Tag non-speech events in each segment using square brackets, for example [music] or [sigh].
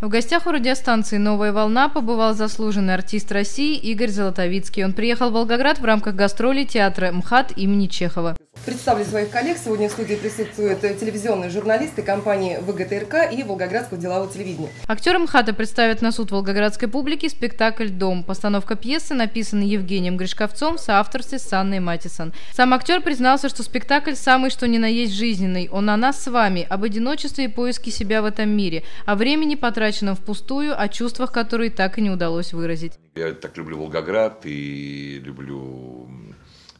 В гостях у радиостанции «Новая волна» побывал заслуженный артист России Игорь Золотовицкий. Он приехал в Волгоград в рамках гастролей театра МХАТ имени Чехова. Представлю своих коллег. Сегодня в студии присутствуют телевизионные журналисты компании ВГТРК и Волгоградского делового телевидения. Актеры МХАТа представят на суд волгоградской публики спектакль «Дом». Постановка пьесы написана Евгением Гришковцом в соавторстве с Анной Матисон. Сам актер признался, что спектакль самый что ни на есть жизненный. Он о нас с вами, об одиночестве и поиске себя в этом мире, о времени, потраченном впустую, о чувствах, которые так и не удалось выразить. Я так люблю Волгоград и люблю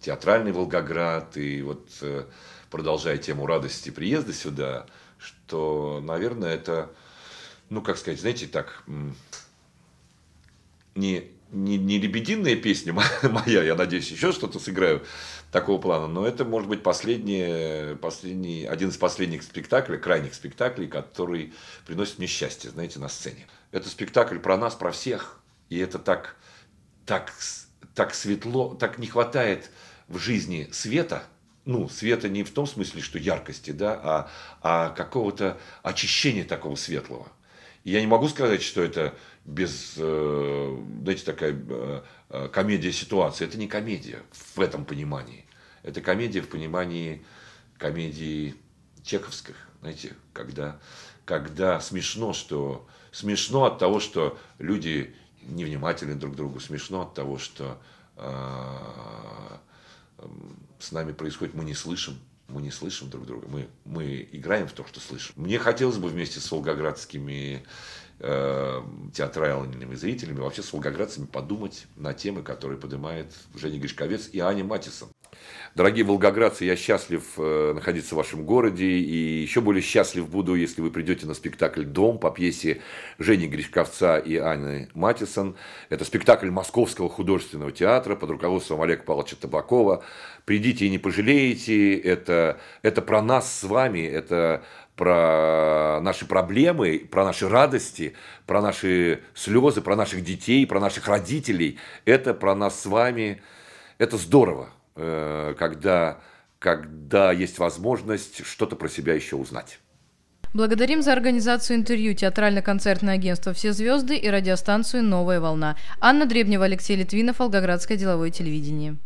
театральный Волгоград, и вот э, продолжая тему радости приезда сюда, что, наверное, это, ну, как сказать, знаете, так, не, не, не лебединая песня [laughs] моя, я надеюсь, еще что-то сыграю такого плана, но это, может быть, последний, последний, один из последних спектаклей, крайних спектаклей, который приносит мне счастье, знаете, на сцене. Это спектакль про нас, про всех, и это так, так, так светло, так не хватает в жизни света, ну, света не в том смысле, что яркости, да, а, а какого-то очищения такого светлого. И я не могу сказать, что это без, э, знаете, такая э, э, комедия ситуации. Это не комедия в этом понимании. Это комедия в понимании комедии чеховских, знаете, когда, когда смешно, что смешно от того, что люди невнимательны друг к другу, смешно от того, что э, Эм, с нами происходит, мы не слышим, мы не слышим друг друга, мы, мы играем в то, что слышим. Мне хотелось бы вместе с волгоградскими Э, театральными зрителями, вообще с волгоградцами подумать на темы, которые поднимает Женя Гришковец и Аня Матисон. Дорогие волгоградцы, я счастлив э, находиться в вашем городе и еще более счастлив буду, если вы придете на спектакль «Дом» по пьесе Жени Гришковца и Анны Матисон. Это спектакль Московского художественного театра под руководством Олега Павловича Табакова. Придите и не пожалеете, это, это про нас с вами, это про наши проблемы, про наши радости, про наши слезы, про наших детей, про наших родителей. Это про нас с вами. Это здорово, э, когда, когда есть возможность что-то про себя еще узнать. Благодарим за организацию интервью театрально-концертное агентство «Все звезды» и радиостанцию «Новая волна». Анна Дребнева, Алексей Литвинов, Волгоградское деловое телевидение.